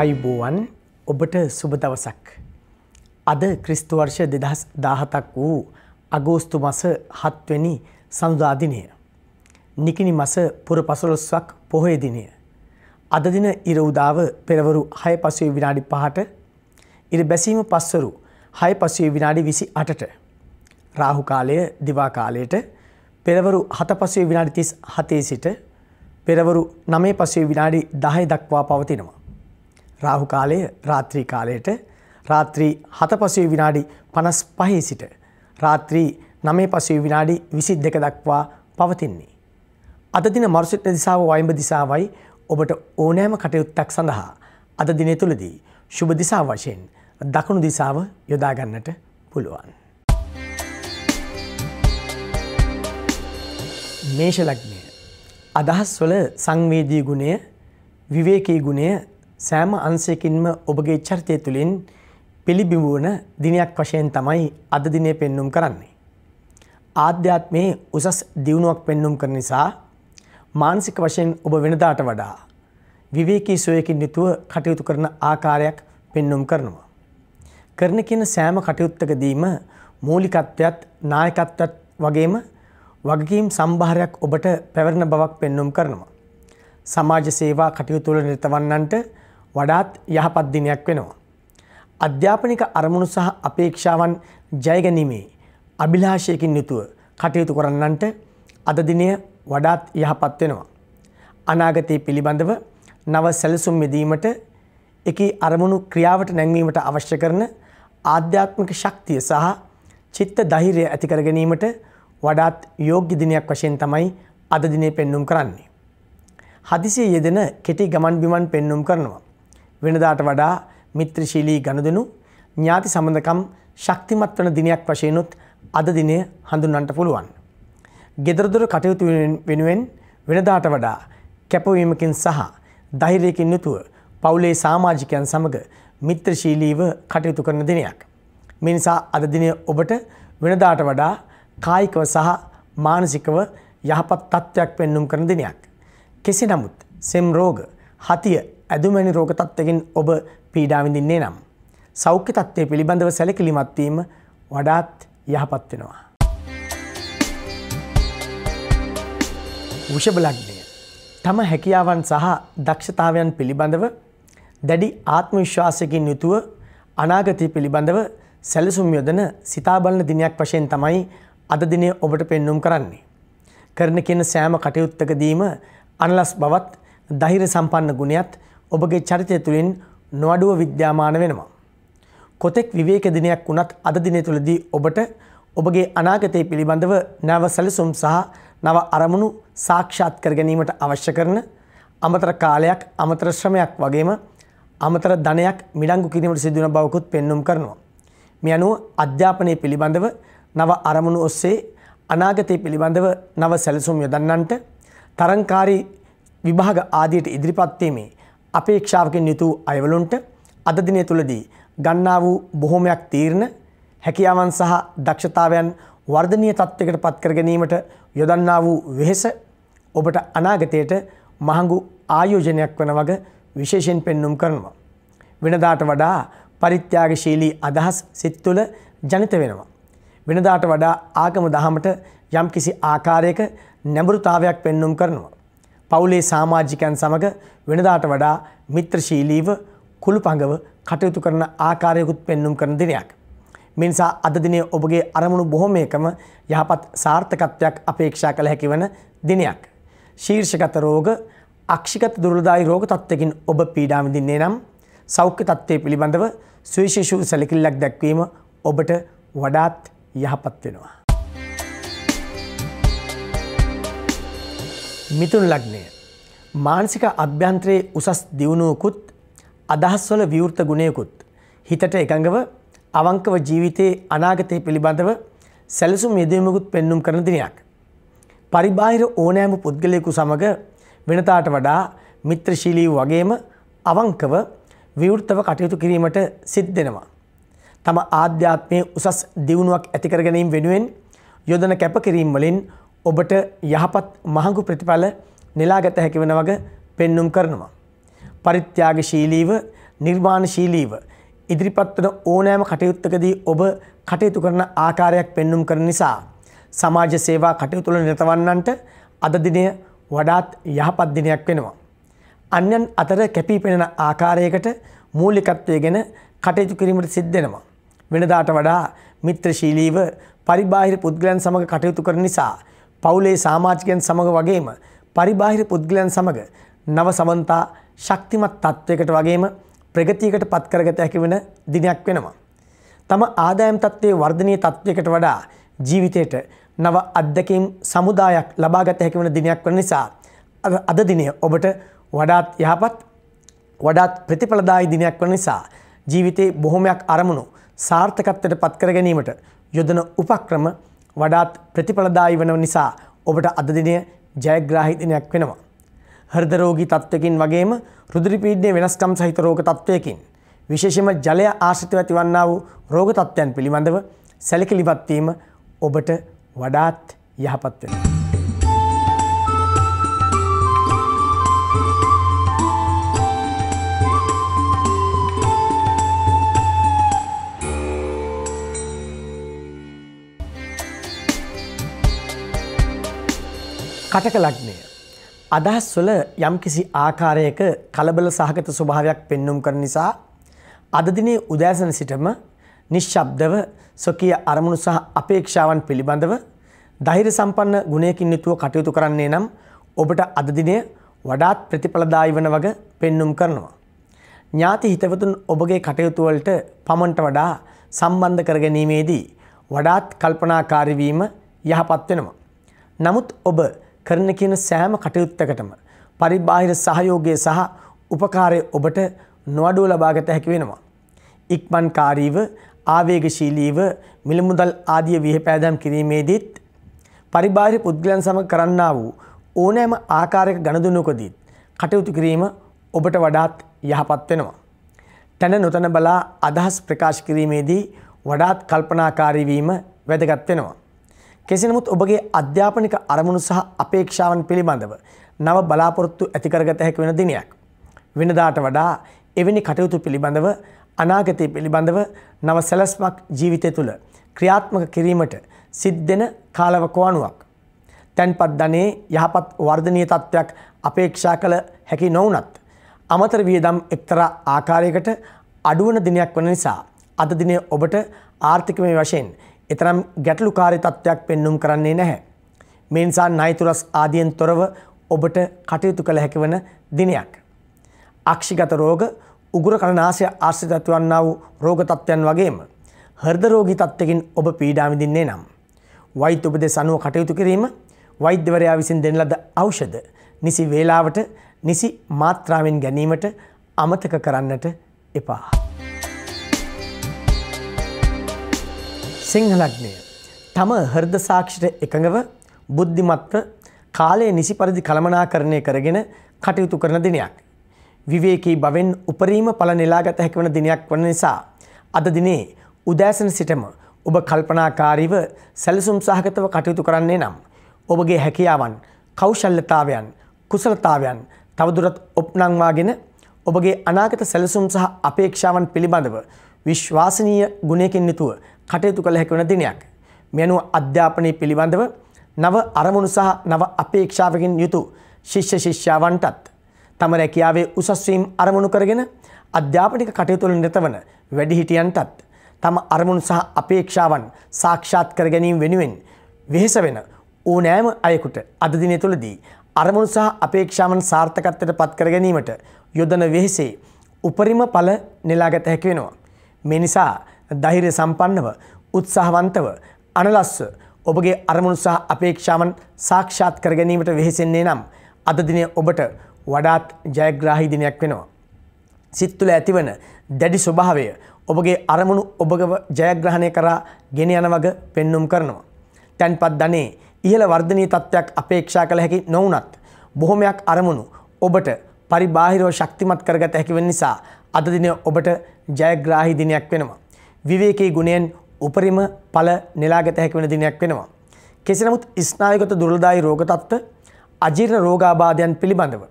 ආයුබෝවන් ඔබට සුබ දවසක්. අද ක්‍රිස්තුවර්ෂ දෙදස් දාහතක් වූ අගෝස්තු මස හත්වනි සඳුදාදිනය. නිකිනි මස පුර පසුලොස්වක් පොහේදිනය. අදදින ඉරවදාව පෙරවරු හය පසුවේ විනාඩි පහට ඉර බැසීම පස්වරු හය පසුවේ විනාඩි විසි අටට. රාහු කාලය දිවාකාලයට පෙරවරු හත පසේ විනාඩි තිස් හතේ සිට පෙරවරු නමේ පසේ විනාඩි දහය දක්වා පවතිනවා. රාහු කාලය රාත්‍රී කාලයට රාත්‍රී හත පසුව විනාඩි පනස් පහේ සිට රාත්‍රී නමේ පසුව විනාඩි විසිත් දෙක දක්වා පවතින්නේ. අදදින මර්සිට දිසාව වයිම්බ දිසාවයි ඔබට ඕනෑම කටයුත්තක් සඳහා අද දිනය තුළදී ශුභ දිසා වශයෙන් දකුණු දිසාව යොදාගන්නට පුළුවන්. මේෂලක්නය අදහස් වල සංවේදී ගුණය විවේකී ගුණය සෑම අංශයකින්ම ඔබගේ චරිතය තුළින් පිළිබිඹුවන දිනයක් වශයෙන් තමයි අද දිනේ පෙන්눔 කරන්නේ. ආධ්‍යාත්මයේ උසස් දියුණුවක් පෙන්눔 කරන නිසා මානසික වශයෙන් ඔබ වෙනදාට වඩා විවේකී සුවයකින් යුතුව කටයුතු කරන ආකාරයක් පෙන්눔 කරනවා. කරන කියන සෑම කටයුත්තකදීම මූලිකත්වයත් නායකත්වයත් වගේම වගකීම් සම්භාරයක් ඔබට පැවරෙන බවක් පෙන්눔 කරනවා. සමාජ සේවා කටයුතු වල නිරත වන්නන්ට වඩාත් යහපත් දිනයක් වෙනවා. අධ්‍යාපනික අරමුණු සහ අපේක්ෂාවන් ජයගැනීමේ අභිලාෂයකින් යුතුව කටයුතු කරන්නන්ට අද දිනය වඩාත් යහපත් වෙනවා. අනාගතයේ පිළිබඳව නව සැලසුම් මෙදීමට එකී අරමුණු ක්‍රියාවට නැංවීමට අවශ්‍ය කරන ආධ්‍යාත්මික ශක්තිය සහ චිත්ත ධෛර්යය ඇති කර ගැනීමට වඩාත් යෝග්‍ය දිනයක් වශයෙන් තමයි අද දිනේ පෙන්눔 කරන්නේ. හදිසියේ යෙදෙන කෙටි ගමන් බිමන් පෙන්눔 කරනවා. වෙනදාට වඩා මිත්‍රශීලී ගණදනු ඥාති සමඳකම් ශක්තිමත් වන දිනයක් වශයනුත් අද දිනය හඳුන්වන්ට පුළුවන්. ගෙදරදුර කටයුතු වෙනුවෙන් වෙනදාට වඩා කැපවීමකින් සහ දෛරයකින් යුතුව පවුලේ සාමාජිකයන් සමඟ මිත්‍රශීලීව කටයුතු කරන දිනයක්. මිනිසා අදදිනය ඔබට වෙනදාට වඩා කායිකව සහ මානසිකව යහපත් තත්ත්වයක් පෙන්නුම් කරන දිනයක්. කෙසි නමුත් සෙම් රෝග හතිය ඇදුමැනි රෝග තත්ත්වකින් ඔබ පීඩාවිඳින්නේ නම්. සෞඛ්‍ය තත්ත්වය පිළිබඳව සැලකිලිමත්වීම වඩාත් යහපත් වෙනවා. වෂබලක්්නය තම හැකියාවන් සහ දක්ෂතාවයන් පිළිබඳව දැඩි ආත්ම විශ්වාසයකින් යුතුව අනාගතය පිළිබඳව සැලසුම් යොදන සිතාබලන දිනයක් වශයෙන් තමයි අද දිනය ඔබට පෙන්නුම් කරන්නේ. කරන කියන සෑම කටයුත්තකදීම අනලස් බවත් දහිර සම්පන්න ගුණයත් ඔබගේ චරිතය තුළින් නොවඩුව විද්‍යාමාන වෙනවා. කොතෙක් විවේක දිනයක් වුණත් අද දිනය තුළදී ඔබට ඔබගේ අනාගතය පිළිබඳව නැව සැලසුම් සහ නව අරමුණු සාක්ෂාත් කර ගැනීමට අවශ්‍ය කරන අමතර කාලයක් අමතර ශ්‍රමයක් වගේම අමතර ධනයක් මිඩංගු කිරීමට සිදුවන බවකුත් පෙන්නුම් කරනවා. මේ අනුව අධ්‍යාපනය පිළිබඳව නව අරමුණු ඔස්සේ අනාගතය පිළිබඳව නව සැලසුම් යොදන්නන්ට තරංකාරී විභාග ආදියට ඉදිරිපත්වීමේ අපේක්ෂාවකින් යුතු අයවලුන්ට අද දිනය තුළදී ගන්නා වූ බොහොමයක් තීරණ හැකියාවන් සහ දක්ෂතාවයන් වර්ධනීය තත්ත්වයකට පත්කර ගැනීමට යොදන්නා වූ වෙහෙස ඔබට අනාගතයට මහඟු ආයෝජනයක් වන වග විශේෂයෙන් පෙන්නුම් කරනවා. වෙනදාට වඩා පරිත්‍යාගශීලී අදහස් සිත් තුළ ජනිත වෙනවා. වෙනදාට වඩා ආගම දහමට යම්කිසි ආකාරයක නැඹුරුතාවයක් පෙන්නුම් කරනවා. පවුලේ සාමාජිකයන් සමඟ වෙනදාට වඩා මිත්‍රශීලීව කුළුපඟව කටයුතු කරන ආකාරයකුත් පෙන්눔 කරන දිනයක්. මේ නිසා අද දිනේ ඔබගේ අරමුණු බොහොමයකම යහපත් සාර්ථකත්වයක් අපේක්ෂා කළ හැකි වන දිනයක්. ශීර්ෂගත රෝග, අක්ෂිගත දුර්ලභදායි රෝග තත්ත්වකින් ඔබ පීඩා විඳින්නේ නම් සෞඛ්‍ය තත්ත්වයේ පිළිබඳව සුවිශේෂී සැලකිල්ලක් දැක්වීම ඔබට වඩාත් යහපත් වෙනවා. මිතුන් ලග්නය මානසික අභ්‍යන්ත්‍රයේ උසස් දියුණුවකුත් අදහස්වල විවෘත ගුණයකුත් හිතට එකඟව අවංකව ජීවිතයේ අනාගතය පිළිබඳව සැලසුම් යෙදීමකුත් පෙන්නුම් කරන දිනයක්. පරිබාහිර ඕනෑම පුද්ගලයෙකු සමඟ වෙනතාට වඩා මිත්‍රශීලී වගේම අවංකව විවෘතව කටයුතු කිරීමට සිද් දෙෙනවා. තම ආධ්‍යාත්මය උසස් දියුණුවක් ඇතිකරගැනීම් වෙනුවෙන් යොදන කැපකිරීම් වලින් ඔබට යහපත් මහඟු ප්‍රතිඵල නෙලාගත හැකිවන වග පෙන්නුම් කරනවා. පරිත්‍යාගශීලීව නිර්මාණශීලීව ඉදිරිපත්වන ඕනෑම කටයුත්තකදී ඔබ කටයුතු කරන ආකාරයක් පෙන්නුම් කර නිසා. සමාජ සේවා කටයුතුළ නිරතවන්නන්ට අදදිනය වඩාත් යහපත් දිනයක් වෙනවා. අන්‍යන් අතර කැපී පෙනෙන ආකාරයකට මූලිකත්වය ගැන කටයුතු කිරීමට සිද්ධෙනවා. වෙනදාට වඩා මිත්‍රශීලීව පරිබාහිර පුද්ගලයන් සමඟ කටයුතු කර නිසා පවුලේ සාමාජිකයන් සමඟ වගේම පරිබාහිර පුද්ගලයන් සමග නව සමන්තා ශක්තිමත් තත්ත්වයකට වගේම ප්‍රගතියකට පත්කරගත හැකි වෙන දිනයක් වෙනවා. තම ආදායම් තත්ත්වයේ වර්ධනය තත්ත්වයකට වඩා ජීවිතයට නව අත්දැකීම් සමුදායක් ලබාගත හැකි වෙන දිනයක් වන නිසා අද දිනය ඔබට වඩාත් යහපත් වඩාත් ප්‍රතිඵලදායි දිනයක් වන නිසා ජීවිතයේ බොහොමයක් අරමුණු සාර්ථකත්වයට පත්කර ගැනීමට යොදන උපක්‍රම වඩාත් ප්‍රතිඵලදායි වන නිසා ඔබට අද දිනය ජයග්‍රාහිතනයක් වෙනවා. හර්දරෝගී තත්ත්වකින් වගේම රුදුරිපීඩනය වෙනස්කම් සහිත රෝග තත්ත්වයකින්. විශේෂම ජලය ආශ්‍රතව ඇතිවන්නා වූ රෝග තත්ත්වයන් පිළිබඳව සැලකිලිවත්වීම ඔබට වඩාත් යහපත්වෙන. කටක ලග්නය. අදහස් වල යම්කිසි ආකාරයක කලබල සහගත ස්වභාවයක් පෙන්නුම් කර නිසා අදදිනේ උදෑසන සිටම නිශ්ශබ්දව ස්වකීය අරමුණු සහ අපේක්ෂාවන් පිළිබඳව ධෛර්ය සම්පන්න ගුණයකින් යුතුව කටයුතු කරන්නේ නම් ඔබට අද දිනය වඩාත් ප්‍රතිඵලදායී වන වග පෙන්눔 කරනවා. ඥාති හිතවතුන් ඔබගේ කටයුතු වලට පමණට වඩා සම්බන්ධ කර ගැනීමේදී වඩාත් කල්පනාකාරී වීම යහපත් වෙනවා. නමුත් ඔබ කරන කියන සෑම කටයුත්තකටම පරිබාහිර සහයෝගය සහ උපකාරය ඔබට නොවඩුව ලබාගත හැකි වෙනවා. ඉක්මන්කාරීව ආවේගශීලීව මිලමුදල් ආදිය විහපෑදම් කිරීමේදීත් පරිබාහිර පුද්ගලයන් සමග කරන්නා වූ ඕනෑම ආකාරයක ගණදුනකදීත් කටයුතු කිරීම ඔබට වඩාත් යහපත් වෙනවා. තැන නොතන බලා අදහස් ප්‍රකාශ කිරීමේදී වඩාත් කල්පනාකාරීවීම වැදගත් වෙනවා. කෙසේ නමුත් ඔබගේ අධ්‍යාපනික අරමුණු සහ අපේක්ෂාවන් පිළිබඳව නව බලාපොරොත්තු ඇති කරගත හැකි වෙන දිනයක්. වෙනදාට වඩා එවැනි කටයුතු පිළිබඳව අනාගතය පිළිබඳව නව සැලස්මක් ජීවිතය තුළ ක්‍රියාත්මක කිරීමට සිද්ධෙන කාලවකවානුවක්. තැන්පත් ධනයේ යහපත් වර්ධනය තත්ත්වයක් අපේක්ෂා කළ හැකි නොවනත්. අමතර වියදම් එක්තරා ආකාරයකට අඩුවන දිනයක් වන නිසා. අද දිනය ඔබට ආර්ථිකමය වශයෙන් එතරම් ගැටලුකාරී තත්ත්වයක් පෙන්눔 කරන්නේ නැහැ. මේ නිසා ණයතුරස් ආදියෙන් තොරව ඔබට කටයුතු කළ හැකි වන දිනයක්. අක්ෂිගත රෝග, උගුර කන නාසය ආශ්‍රිත ඇතිවන්නා වූ රෝග තත්ත්වයන් වගේම හෘද රෝගී තත්ත්වකින් ඔබ පීඩා විඳින්නේ නම් වෛද්‍ය උපදෙස් අනුව කටයුතු කිරීම වෛද්‍යවරයා විසින් දෙන ලද ඖෂධ නිසි වේලාවට නිසි මාත්‍රාවෙන් ගැනීමට අමතක කරන්නට එපා. සිංහලක්නය. තම හර්ද සාක්ෂිට එකඟව බුද්ධිමත්ව කාලයේ නිසි පරිදි කළමනා කරණය කරගෙන කටයුතු කරන දිනයක්. විවේකී බවෙන් උපරීම පල නිලාගත හැකිවන දිනයක් වන නිසා. අද දිනේ උදෑසන සිටම ඔබ කල්පනාකාරීව සැලසුම් සහගතව කටයුතු කරන්නේ නම්. ඔබගේ හැකියාවන් කෞශල්ලතාවයන් කුසලතාවයන් තවදුරත් ඔප්නංවාගෙන ඔබගේ අනාගත සැලසුම් සහ අපේක්ෂාවන් පිළිබඳව විශ්වාසනීය ගුණයකින් යුතුව කටයුතු කළ හැකි වන දිනයක්. මෙනුව අධ්‍යාපනය පිළිබඳව නව අරමුණු සහ නව අපේක්ෂාවකින් යුතු ශිෂ්‍ය ශිෂ්‍යාවන්ටත් තම රැකියාවේ උසස්වීම් අරමුණු කරගෙන අධ්‍යාපනික කටයුතුවල නිරතවන වැඩිහිටියන්ටත් තම අරමුණු සහ අපේක්ෂාවන් සාක්ෂාත් කර ගැනීම වෙනුවෙන් වෙහෙස වෙන ඕනෑම අයෙකුට අද දිනය තුළදී අරමුණු සහ අපේක්ෂාවන් සාර්ථකත්වයට පත් කර ගැනීමට යොදන වෙහෙසේ උපරිම ඵල නෙලාගත හැකි වෙනවා. මේ නිසා ධෛර්ය සම්පන්නව උත්සාහවන්තව අනලස්ව ඔබගේ අරමුණු සහ අපේක්ෂාවන් සාක්ෂාත් කර ගැනීමට වෙහෙසෙන්නේ නම් අද දිනය ඔබට වඩාත් ජයග්‍රාහී දිනයක් වෙනවා. සිත් තුළ ඇතිවන දැඩි ස්වභාවය ඔබගේ අරමුණු ඔබගව ජයග්‍රහණය කරා ගෙන යන වග පෙන්නුම් කරනවා. තැන්පත් ධනේ ඉහළ වර්ධනී තත්ත්වයක් අපේක්ෂා කළ හැකි නොවනත් බොහොමයක් අරමුණු ඔබට පරිබාහිරව ශක්තිමත් කරගත හැකි වෙන නිසා අද දිනය ඔබට ජයග්‍රාහී දිනයක් වෙනවා. විවේකී ගුණයෙන් උපරිම ඵල නෙලාගත හැකි වෙන දිනයක් වෙනවා. කෙසේ නමුත් ස්නායුගත දුර්ලභදායි රෝග තත්ත්ව අජීර්ණ රෝගාබාධයන් පිළිබඳව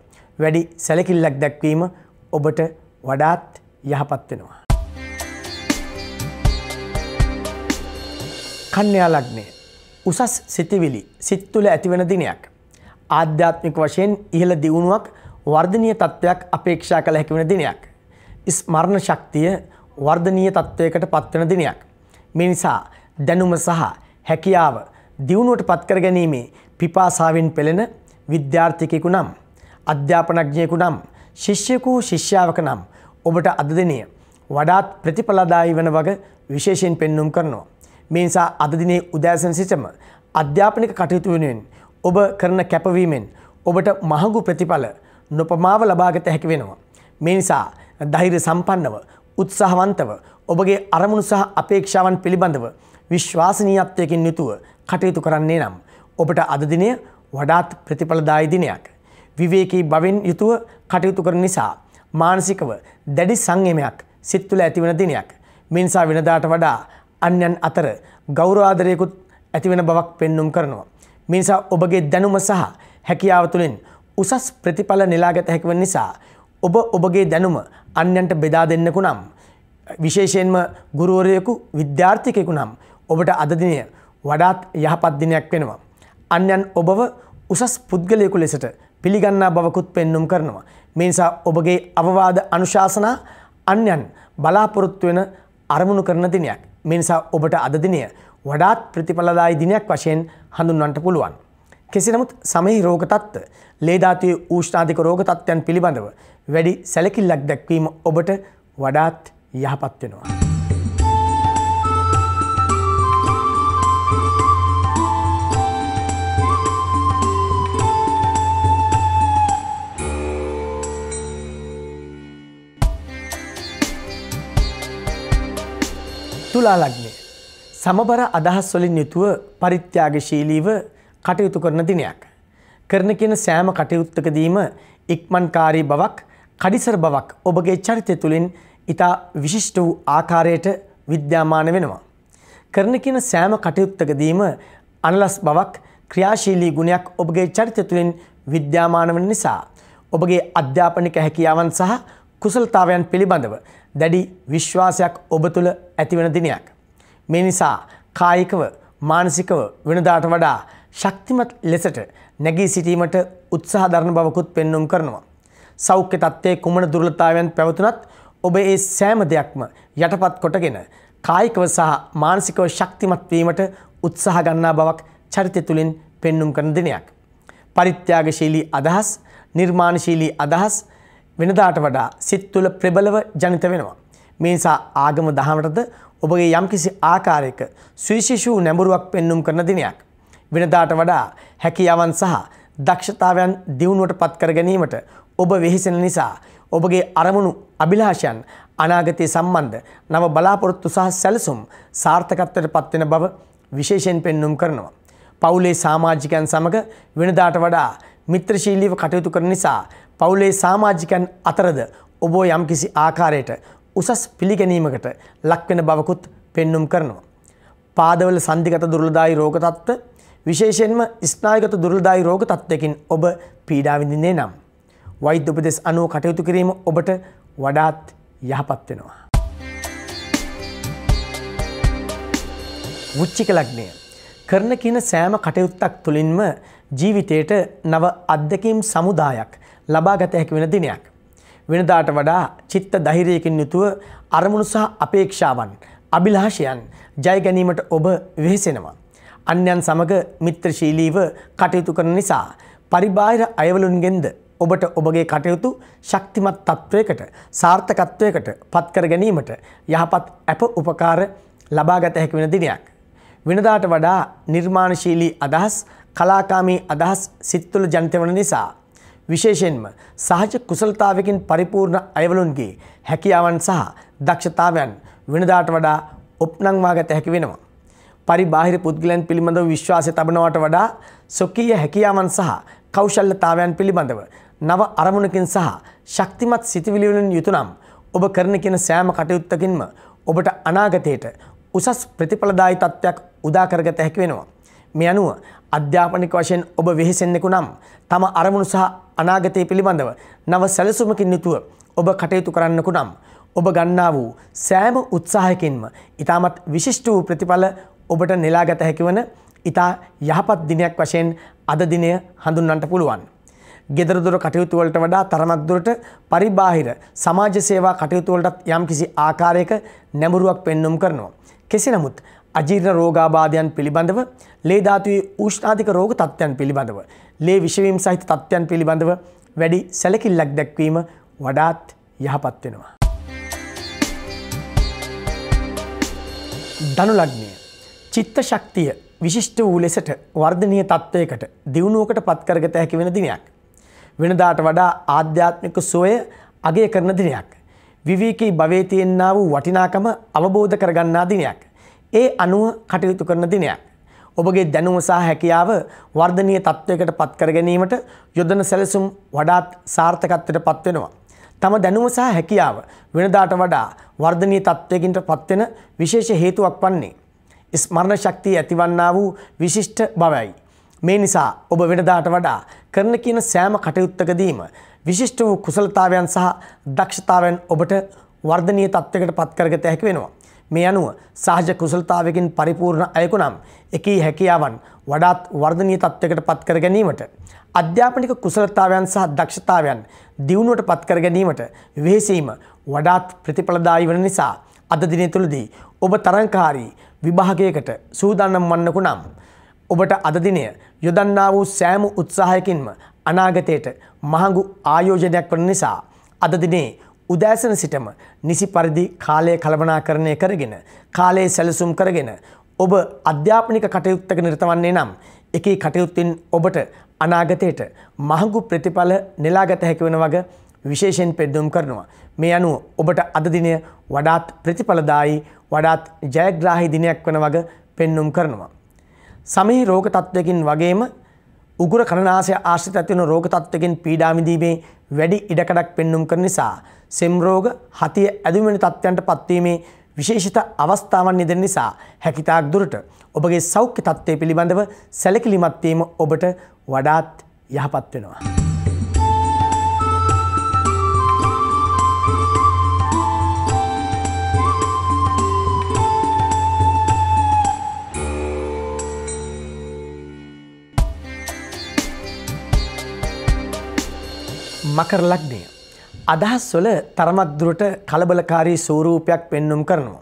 වැඩි සැලකිල්ලක් දැක්වීම ඔබට වඩාත් යහපත් වෙනවා. කන්‍යා ලග්නය උසස් සිතිවිලි සිත් තුළ ඇතිවන දිනයක්. ආධ්‍යාත්මික වශයෙන් ඉහළ දියුණුවක් වර්ධනය තත්ත්වයක් අපේක්ෂා කළ හැකිවන දිනයක්. ස්මරණ ශක්තිය වර්ධනීය තත්ත්වයකට පත්වන දිනයක්. මේ නිසා දැනුම සහ හැකියාව දියුණුවට පත්කර ගැනීමේ පිපාසාවෙන් පෙළෙන විද්‍යාර්ථිකයෙකු නම් අධ්‍යාපනඥයෙකු නම් ශිෂ්‍යකු ශිෂ්‍යාවක නම් ඔබට අද දිනය වඩාත් ප්‍රතිඵලදායි වන වග විශේෂයෙන් පෙන්නුම් කරනවා. මේ නිසා අද දිනේ උදෑසන සිටම අධ්‍යාපනික කටයුතු වෙනුවෙන් ඔබ කරන කැපවීමෙන් ඔබට මහඟු ප්‍රතිඵල නොපමාව ලබාගත හැකි වෙනවා. මේ නිසා ධෛර්ය සම්පන්නව උත්සාහවන්තව ඔබගේ අරමුණු සහ අපේක්ෂාවන් පිළිබඳව විශ්වාසනීයත්වයකින් යුතුව කටයුතු කරන්නේ නම් ඔබට අද දිනය වඩාත් ප්‍රතිඵලදායි දිනයක්. විවේකී බවෙන් යුතුව කටයුතු කරන නිසා මානසිකව දැඩි සංයමයක් සිත් තුළ ඇතිවන දිනයක්. මිනිසා වෙනදාට වඩා අන්‍යන් අතර ගෞරවාදරයකුත් ඇතිවෙන බවක් පෙන්නුම් කරනවා. මිනිසා ඔබගේ දැනුම සහ හැකියාව තුළින් උසස් ප්‍රතිඵල නෙලාගත හැකිව නිසා ඔබ ඔබගේ දැනුම අන්‍යන්ට බෙදා දෙන්නකු නම්. විශේෂයෙන්ම ගුරුවරයකු විද්‍යාර්ථිකෙකු නම් ඔබට අදදිනය වඩාත් යහපත්දිනයක් වෙනවා. අන්‍යන් ඔබව උසස් පුද්ගලයකු ලෙසට පිළිගන්නා බවකුත් පෙන්නුම් කරනවා. මේනිසා ඔබගේ අවවාද අනුශාසනා අන්‍යන් බලාපොරොත්තු වෙන අරමුණු කරන දිනයක්. මිනිසා ඔබට අදදිනය වඩාත් ප්‍රතිඵලදායි දිනයක් වශයෙන් හඳුන්වන්ට පුළුවන්. කෙසේ නමුත් සමෙහි රෝග තත්ත්ව, ලේ ධාතුවේ ඌෂ්ණාධික රෝග තත්ත්වයන් පිළිබඳව වැඩි සැලකිල්ලක් දැක්වීම ඔබට වඩාත් යහපත් වෙනවා. තුලා ලග්නය සමබර අදහස් වලින් යුතුව පරිත්‍යාගශීලීව කටයුතු කරන දිනයක්. කරන කියන සෑම කටයුත්තකදීම ඉක්මන්කාරී බවක් කඩිසර බවක් ඔබගේ චරිතය තුළින් ඉතා විශිෂ්ට වූ ආකාරයට විද්‍යාමාන වෙනවා. කරන කියන සෑම කටයුත්තකදීම අනලස් බවක් ක්‍රියාශීලී ගුණයක් ඔබගේ චරිතය තුළින් විද්‍යාමාන වන නිසා ඔබගේ අධ්‍යාපනික හැකියාවන් සහ කුසලතාවයන් පිළිබඳව දැඩි විශ්වාසයක් ඔබ තුළ ඇතිවෙන දිනයක්. මේ නිසා කායිකව මානසිකව වෙනදාට වඩා ශක්තිමත් ලෙසට නැගී සිටීමට උත්සාහ දරන බවකුත් පෙන්නුම් කරනවා. සෞඛ්‍ය තත්ත්වයේ කුමන දුර්ලතාවයන් පැවතුනත් ඔබ ඒ සෑම දෙයක්ම යටපත් කොටගෙන කායිකව සහ මානසිකව ශක්තිමත් වීමට උත්සාහ ගන්නා බවක් චරිතය තුළින් පෙන්නුම් කරන දිනයක්. පරිත්‍යාගශීලී අදහස්, නිර්මාණශීලී අදහස් වෙනදාට වඩා සිත් තුළ ප්‍රබලව ජනිත වෙනවා. මේ නිසා ආගම දහමටද ඔබගේ යම්කිසි ආකාරයක සුවිශේෂී නැඹුරුවක් පෙන්눔 කරන දිනයක්. වෙනදාට වඩා හැකියාවන් සහ දක්ෂතාවයන් දියුණුවට පත්කර ගැනීමට ඔබ වෙහිසෙන නිසා ඔබගේ අරමුණු අභිලාෂයන් අනාගතය සම්බන්ධ නව බලාපොරොත්තු සහ සැලසුම් සාර්ථකත්වයට පත්වෙන බව විශේෂයෙන් පෙන්නුම් කරනවා. පවුලේ සාමාජිකයන් සමඟ වෙනදාට වඩා මිත්‍රශීලීව කටයුතු කරන නිසා පවුලේ සාමාජිකයන් අතරද ඔබෝ යම්කිසි ආකාරයට උසස් පිළිගැනීමකට ලක්වෙන බවකුත් පෙන්නුම් කරනවා. පාදවල සන්ධිගත දුර්ලදායි රෝගතත්ත්ව විශේෂයෙන්ම ස්නායගත දුර්ලදායි රෝග තත්ත්වයකින් ඔබ පීඩා විඳින්නේ නම්. වෛද්‍ය උපදෙස් අනුව කටයුතු කිරීම ඔබට වඩාත් යහපත් වෙනවා. වුච්චික ලග්නය. කරන කියන සෑම කටයුත්තක් තුළින්ම ජීවිතයට නව අත්දකීම් සමුදායක් ලබා ගත හැකි වෙන දිනයක්. වෙනදාට වඩා චිත්ත දහිරයකින් යුතුව අරමුණු සහ අපේක්ෂාවන් අභිලාෂයන් ජයගැනීමට ඔබ වෙහෙසෙනවා. අන්‍යන් සමග මිත්‍රශීලීව කටයුතු කරන නිසා පරිබාහිර අයවලුන්ගෙන්ද ඔබට ඔබගේ කටයුතු ශක්තිමත් තත්ත්වයකට සාර්ථකත්වයකට පත්කර ගැනීමට යහපත් ඇප උපකාර ලබාගත හැකි වෙන දිනයක්. වෙනදාට වඩා නිර්මාණශීලී අදහස් කලාකාමී අදහස් සිත්තුල ජනිත වන නිසා විශේෂයෙන්ම සහජ කුසලතාවකින් පරිපූර්ණ අයවලුන්ගේ හැකියාවන් සහ දක්ෂතාවයන් වෙනදාට වඩා ඔප්නංවාගත හැකි වෙනවා. පරිබාහිර පුද්ගලයන් පිළිබඳව විශ්වාසය තබනවට වඩා ස්වකීය හැකියාවන් සහ කෞශල්‍යතාවයන් පිළිබඳව නව අරමුණකින් සහ ශක්තිමත් සිතිවිලි වලින් යුතු නම් ඔබ කරන කියන සෑම කටයුත්තකින්ම ඔබට අනාගතයට උසස් ප්‍රතිඵලදායී තත්ත්වයක් උදා කරගත හැකි වෙනවා. මේ අනුව අධ්‍යාපනික වශයෙන් ඔබ වෙහෙසෙන්නෙකු නම් තම අරමුණු සහ අනාගතය පිළිබඳව නව සැලසුමකින් යුතුව ඔබ කටයුතු කරන්නෙකු නම් ඔබ ගන්නා වූ සෑම උත්සාහයකින්ම ඉතාමත් විශිෂ්ට වූ ප්‍රතිඵල ඔබට නෙලාගත හැකිවන ඉතා යහපත් දිනයක් වශයෙන් අද දිනය හඳුන්වන්නට පුළුවන්. ගෙදරදුර කටයුතුවලට වඩා තරමක්දුරට පරිබාහිර සමාජ සේවා කටයුතුවලටත් යම් කිසි ආකාරයක නැඹුරුවක් පෙන්නුම් කරනවා. කෙසේ නමුත් අජීර්ණ රෝගාබාධයන් පිළිබඳව ලේධාතුවේ ූෂ්නාධික රෝග තත්ත්වයන් පිළිබඳව ලේ විෂවීම් සහිත තත්ත්වයන් පිළිබඳව වැඩි සැලකිල්ලක් දැක්වීම වඩාත් යහපත් වෙනවා. දනුලග්නය චිත්ත ශක්තිය විශිෂ්ට වූ ලෙසට වර්ධනය තත්ත්වයකට දියුණුවකට පත්කරගත හැකි වෙන දිනයක්. වෙනදාට වඩා ආධ්‍යාත්මික සොය අගේ කරන දිනයක්. විවේකී භවේතියෙන්න්න වූ වටිනාකම අවබෝධ කරගන්නා දිනයක්. ඒ අනුව කටයුතු කරන දිනයක්. ඔබගේ දැනුම සහ හැකියාව වර්ධනීය තත්ත්වයකට පත්කර ගැනීමට යොදන සැලසුම් වඩාත් සාර්ථකත්වයට පත්වෙනවා. තම දැනුම සහ හැකියාව වෙනදාට වඩා වර්ධනීය තත්ත්වයකින්ට පත්වෙන විශේෂ හේතුවක් වන්නේ ස්මරණ ශක්තිය ඇතිවන්නා වූ විශිෂ්ට බවයි. මේ නිසා ඔබ වෙනදාට වඩා කරන කියන සෑම කටයුත්තකදීම විශිෂ්ට වූ කුසලතාවයන් සහ දක්ෂතාවයන් ඔබට වර්ධනීය තත්ත්වයකට පත්කරගත හැකි වෙනවා. මේ අනුව සහජ කුසලතාවයකින් පරිපූර්ණ අයෙකු නම් එකී හැකියාවන් වඩාත් වර්ධනීය තත්ත්වයකට පත්කර ගැනීමට අධ්‍යාපනික කුසලතාවයන් සහ දක්ෂතාවයන් දියුණුවට පත්කර ගැනීමට වෙහෙසීම වඩාත් ප්‍රතිඵලදායී වන නිසා අද දිනය තුළදී ඔබ තරංකාරී විභාගයකට සූදානම් වන්නකු නම් ඔබට අදදිනය යොදන්නා වූ සෑම උත්සාහයකින්ම අනාගතයට මහඟු ආයෝජනයක් වන නිසා අදදිනේ උදෑසන සිටම නිසි පරිදි කාලය කළමනාකරණය කරගෙන කාලයේ සැලසුම් කරගෙන ඔබ අධ්‍යාපනික කටයුත්තක නිර්තවන්නේ නම් එකී කටයුත්තින් ඔබට අනාගතයට මහඟු ප්‍රතිඵල නෙලාගත හැකිවෙන වග විශේෂයෙන් පෙඩ්ඩුම් කරනවා. මේ අනුව ඔබට අදදිනය වඩාත් ප්‍රතිඵලදායි වඩාත් ජයග්‍රාහි දිනයක් වන වග පෙන්නුම් කරනවා. සමහි රෝග තත්ත්වකින් වගේම උගුර කණනාසය ආශ්‍රිත ඇතිවන රෝග තත්ත්වකින් පීඩාමිදීමේ වැඩි ඉඩකඩක් පෙන්නුම් කර නිසා සෙම්රෝග හතිය ඇදුමනි තත්ත්වයන්ට පත්වීමේ විශේෂිත අවස්ථාවන් නිදෙන නිසා හැකිතාක් දුරට ඔබගේ සෞඛ්‍ය තත්ත්වය පිළිබඳව සැලකිලිමත්වීම ඔබට වඩාත් යහපත් වෙනවා. මකර ලග්නය. අදහස් වල තරමත්දුරට කලබලකාරී ස්වරූපයක් පෙන්නුම් කරනවා.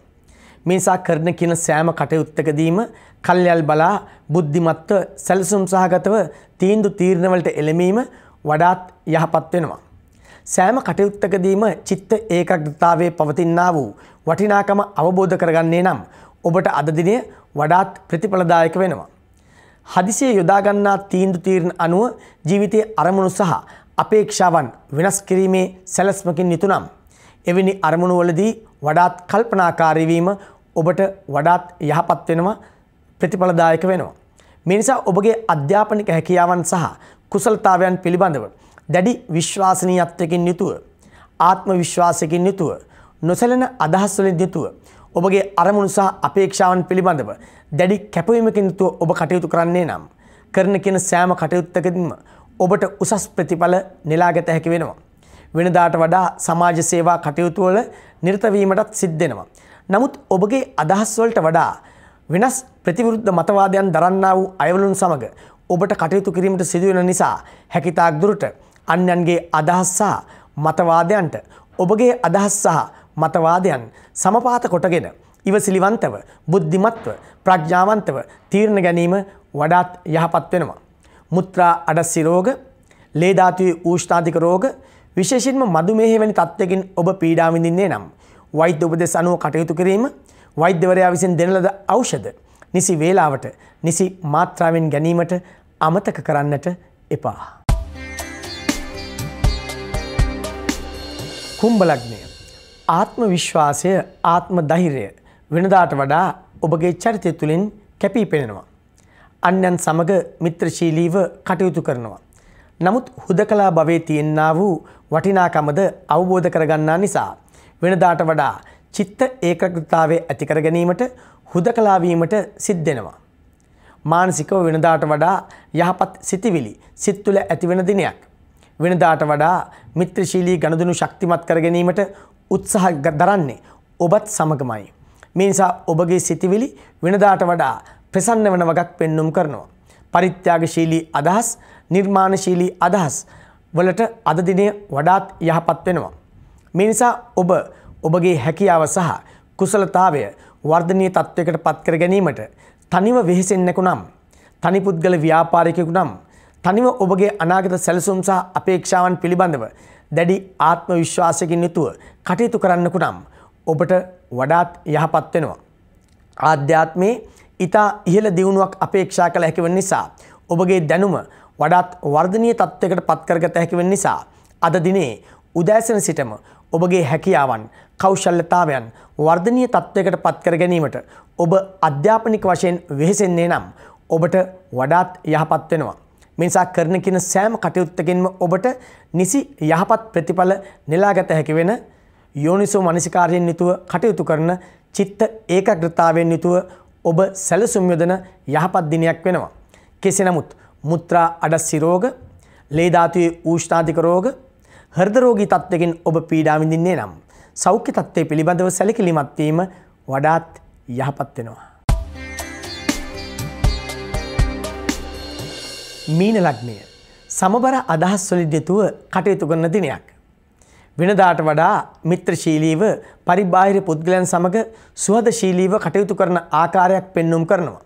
මේසා කරන කියන සෑම කටයුත්තකදීම කල්යල් බලා බුද්ධිමත්ව සැලසුම් සහගතව තීන්දු තීරණවලට එළමීම වඩාත් යහපත් වෙනවා. සෑම කටයුත්තකදීම චිත්ත ඒකග්‍රතාවේ පවතින්නා වූ වටිනාකම අවබෝධ කරගන්නේ නම් ඔබට අදදිනය වඩාත් ප්‍රතිඵලදායක වෙනවා. හදිසිය යොදාගන්නා තීන්දු තීරණ අනුව ජීවිතය අරමුණු සහ අපේක්ෂාවන් වෙනස් කිරීමේ සැලස්මකින් යුතුනම් එවැනි අරමුණුවලදී වඩාත් කල්පනාකාරීවීම ඔබට වඩාත් යහපත් වෙනවා ප්‍රතිඵලදායක වෙනවා. මේ නිසා ඔබගේ අධ්‍යාපනික හැකියාවන් සහ කුසලතාවයන් පිළිබඳව දැඩි විශ්වාසනීයත්වයකින් යුතුව ආත්ම විශ්වාසයකින් යුතුව නොසැලෙන අදහස් වලින් යුතුව ඔබගේ අරමුණු සහ අපේක්ෂාවන් පිළිබඳව දැඩි කැපවීමකින් යුතුව ඔබ කටයුතු කරන්නේ නම් කරන කියන සෑම කටයුත්තකදීම ඔබට උසස් ප්‍රතිඵල නෙලාගත හැකි වෙනවා. වෙනදාට වඩා සමාජ සේවා කටයුතුවල නිර්තවීමටත් සිද්ධෙනවා. නමුත් ඔබගේ අදහස්වලට වඩා වෙනස් ප්‍රතිවෘද්ධ මතවාදයන් දරන්නා වූ අයවලුන් සමඟ ඔබට කටයුතු කිරීමට සිදුවෙන නිසා හැකිතාක් දුරට අන්‍යන්ගේ අදහස් සහ මතවාදයන්ට ඔබගේ අදහස් සහ මතවාදයන් සමපාත කොටගෙන ඉවසිලිවන්තව බුද්ධිමත්ව ප්‍රඥාවන්තව තීරණ ගැනීම වඩාත් යහපත් වෙනවා. මුත්‍රා අඩස්සි රෝග, ලේධාතුවේ ඌෂ්ඨාධික රෝග, විශේෂයෙන්ම මදුමේහය වැනි තත්ත්වකින් ඔබ පීඩා විඳින්නේ නම් වෛද්‍ය උපදෙස් අනුව කටයුතු කිරීම, වෛද්‍යවරයා විසින් දෙන ලද ඖෂධ නිසි වේලාවට, නිසි මාත්‍රාවෙන් ගැනීමට අමතක කරන්නට එපා. කුම්බලග්නය ආත්ම විශ්වාසය ආත්ම දහිරය වෙනදාට වඩා ඔබගේ චරිතය තුළින් කැපී පෙනෙනවා. අන්‍යන් සමග මිත්‍රශීලීව කටයුතු කරනවා. නමුත් හුදකලා භවයේ තියෙන්නා වූ වටිනාකමද අවබෝධ කරගන්නා නිසා වෙනදාට වඩා චිත්ත ඒකාග්‍රතාවය ඇති කර ගැනීමට හුදකලා වීමට සිද්ධෙනවා. මානසිකව වෙනදාට වඩා යහපත් සිතිවිලි සිත් තුළ ඇති වෙන දිනයක්. වෙනදාට වඩා මිත්‍රශීලී ගනුදෙනු ශක්තිමත් කර ගැනීමට උත්සාහ දරන්නේ ඔබත් සමගමයි. මේ නිසා ඔබගේ සිතිවිලි වෙනදාට වඩා ප්‍රසන්න වන වගක් පෙන්නුම් කරනවා. පරිත්‍යාගශීලී අදහස් නිර්මාණශීලී අදහස් වලට අද දිනය වඩාත් යහපත් වෙනවා. මේ නිසා ඔබ ඔබගේ හැකියාව සහ කුසලතාවය වර්ධනීය තත්ත්වයකට පත් කර ගැනීමට තනිව වෙහෙසෙන්නෙකු නම් තනි පුද්ගල ව්‍යාපාරිකයෙකු නම් තනිව ඔබගේ අනාගත සැලසුම් සහ අපේක්ෂාවන් පිළිබඳව දැඩි ආත්ම විශ්වාසයකින් යුතුව කටයුතු කරන්නකු නම් ඔබට වඩාත් යහපත් වෙනවා. ආධ්‍යාත්මයේ ඉතා ඉහළ දියුණුවක් අපේක්ෂා කළ හැකිවන නිසා. ඔබගේ දැනුම වඩාත් වර්ධනය තත්ත්වකට පත්කරගත හැකිවෙන් නිසා. අද දිනේ උදෑසන සිටම ඔබගේ හැකියාවන් කෞශල්ලතාවයන් වර්ධනය තත්ත්වයකට පත්කර ගැනීමට ඔබ අධ්‍යාපනික වශයෙන් වෙහෙසෙන්නේ නම් ඔබට වඩාත් යහපත්වෙනවා. මිනිසා කරන කියන සෑම කටයුත්තකින්ම ඔබට නිසි යහපත් ප්‍රතිඵල නෙලාගත හැකිවෙන යෝනිසෝ මනසිකාරයෙන් යුතුව කටයුතු කරන චිත්ත ඒකග්‍රතාවෙන් යුතුව ඔබ සැලසුම් යොදන යහපත් දිනයක් වෙනවා. කෙසේ නමුත් මුත්‍රා අඩස්සි රෝග, ලේ ධාතුවේ ඌෂ්ණාධික රෝග, හෘද රෝගී තත්ත්වකින් ඔබ පීඩා විඳින්නේ නම් සෞඛ්‍ය තත්ත්වය පිළිබඳව සැලකිලිමත් වීම වඩාත් යහපත් වෙනවා. මීන ලග්නය සමබර අදහස් වලින් දෙතුව කටයුතු කරන දිනයක්. වෙනදාට වඩා මිත්‍රශීලීව පරිබාහිර පුද්ගලයන් සමග සුහදශීලීව කටයුතු කරන ආකාරයක් පෙන්눔 කරනවා.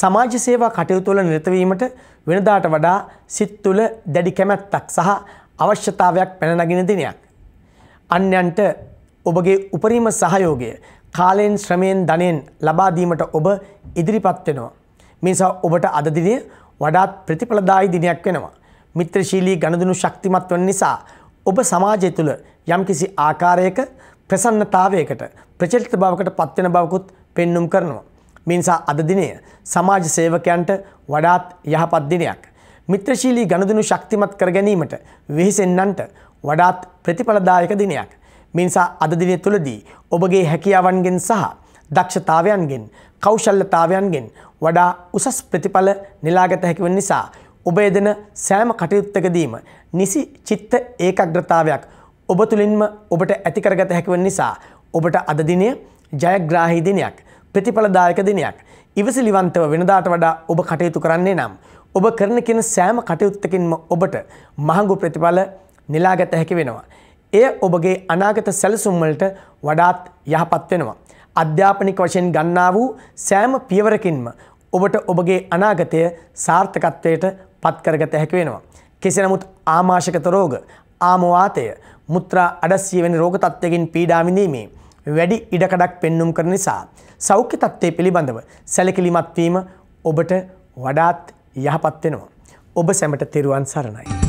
සමාජ සේවා කටයුතු වල නිරත වීමට වෙනදාට වඩා සිත් තුළ දැඩි කැමැත්තක් සහ අවශ්‍යතාවයක් පැන නගින දිනයක්. අන්‍යන්ට ඔබගේ උපරිම සහයෝගය කාලයෙන් ශ්‍රමයෙන් ධනෙන් ලබා දීමට ඔබ ඉදිරිපත් වෙනවා. මේ නිසා ඔබට අද දිනය වඩාත් ප්‍රතිඵලදායී දිනයක් වෙනවා. මිත්‍රශීලී ගනුදෙනු ශක්තිමත් වන නිසා ඔබ සමාජය තුළ යම්කිසි ආකාරයක ප්‍රසන්නතාවයකට ප්‍රචලිත බවකට පත්වෙන බවකුත් පෙන්නුම් කරනවා. මිනිසා අද දිනය සමාජ සේවකයන්ට වඩාත් යහපත් දිනයක්. මිත්‍රශීලී ගණදුනු ශක්තිමත් කර ගැනීමට වෙහිසෙන්නන්ට වඩාත් ප්‍රතිඵලදායක දිනයක්. මිනිසා අද දිනය තුළදී ඔබගේ හැකියාවන්ගෙන් සහ දක්ෂතාවයන්ගෙන් කෞශල්‍යතාවයන්ගෙන් වඩා උසස් ප්‍රතිඵල නෙලාගත හැකිවන් නිසා ඔබ එදෙන සෑම කටයුත්තකදීම නිසි චිත්ත ඒකග්‍රතාවයක් ඔබ තුළින්ම ඔබට ඇතිකරගත හැකිවන් නිසා ඔබට අදදිනය ජයග්‍රාහි දිනයක් ප්‍රතිඵලදායක දිනයක් ඉවසිලිවන්තව වෙනදාට වඩා ඔබ කටයුතු කරන්නේ නම් ඔබ කරන කියෙන සෑම කටයුත්තකින්ම ඔබට මහඟු ප්‍රතිඵල නිලාගත හැකි වෙනවා. එය ඔබගේ අනාගත සැලසුම්වලට වඩාත් යහපත් වෙනවා. අධ්‍යාපනික වශයෙන් ගන්නා වූ සෑම පියවරකින්ම ඔබට ඔබගේ අනාගතය සාර්ථකත්වයට පත්කරගත හැකි වෙනවා. කෙසේ නමුත් ආමාශකත රෝග, ආමවාතය, මුත්‍රා අඩස්සිය වැනි රෝග තත්ත්වයකින් පීඩා විඳීමේ වැඩි ඉඩකඩක් පෙන්눔 කරන නිසා සෞඛ්‍ය තත්ත්වය පිළිබඳව සැලකිලිමත් වීම ඔබට වඩාත් යහපත් වෙනවා. ඔබ සැමට තෙරුවන් සරණයි.